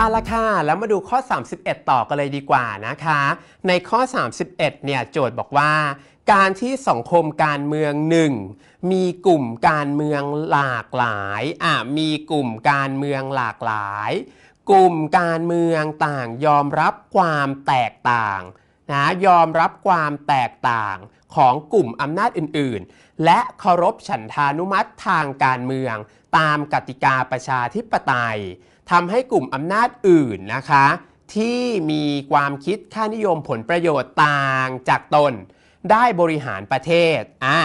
เอาละค่ะ แล้วมาดูข้อ 31 ต่อกันเลยดีกว่านะคะ ในข้อ 31เนี่ยโจทย์บอกว่า การที่สังคมการเมืองหนึ่งมีกลุ่มการเมืองหลากหลายอ่ะมีกลุ่มการเมืองหลากหลาย กลุ่มการเมืองต่างยอมรับความแตกต่างนะยอมรับความแตกต่างของกลุ่มอำนาจอื่นๆ และเคารพฉันทานุมัติทางการเมือง ตามกติกาประชาธิปไตยทำให้กลุ่มอำนาจอื่นนะคะ ที่มีความคิดค่านิยมผลประโยชน์ต่างจากตน ได้บริหารประเทศอ่ะ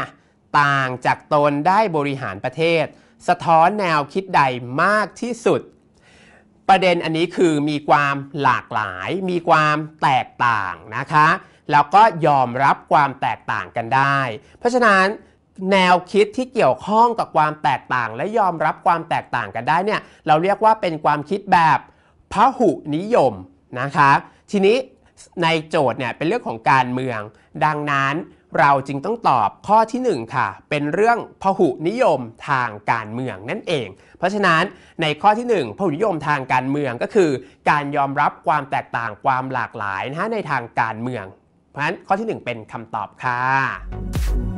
ต่างจากตนได้บริหารประเทศ สะท้อนแนวคิดใดมากที่สุดประเด็นอันนี้คือมีความหลากหลาย มีความแตกต่างนะคะ แล้วก็ยอมรับความแตกต่างกันได้ เพราะฉะนั้นแนวคิดที่เกี่ยวข้องกับความแตกต่างและยอมรับความแตกต่างกันได้เนี่ย เราเรียกว่าเป็นความคิดแบบพหุนิยมนะคะทีนี้ในโจทย์เนี่ยเป็นเรื่องของการเมือง ดังนั้นเราจึงต้องตอบข้อที่ 1ค่ะ เป็นเรื่องพหุนิยมทางการเมืองนั่นเอง เพราะฉะนั้นในข้อที่ 1 พหุนิยมทางการเมืองก็คือการยอมรับความแตกต่างความหลากหลายนะในทางการเมือง เพราะฉะนั้นข้อที่ 1 เป็นคำตอบค่ะ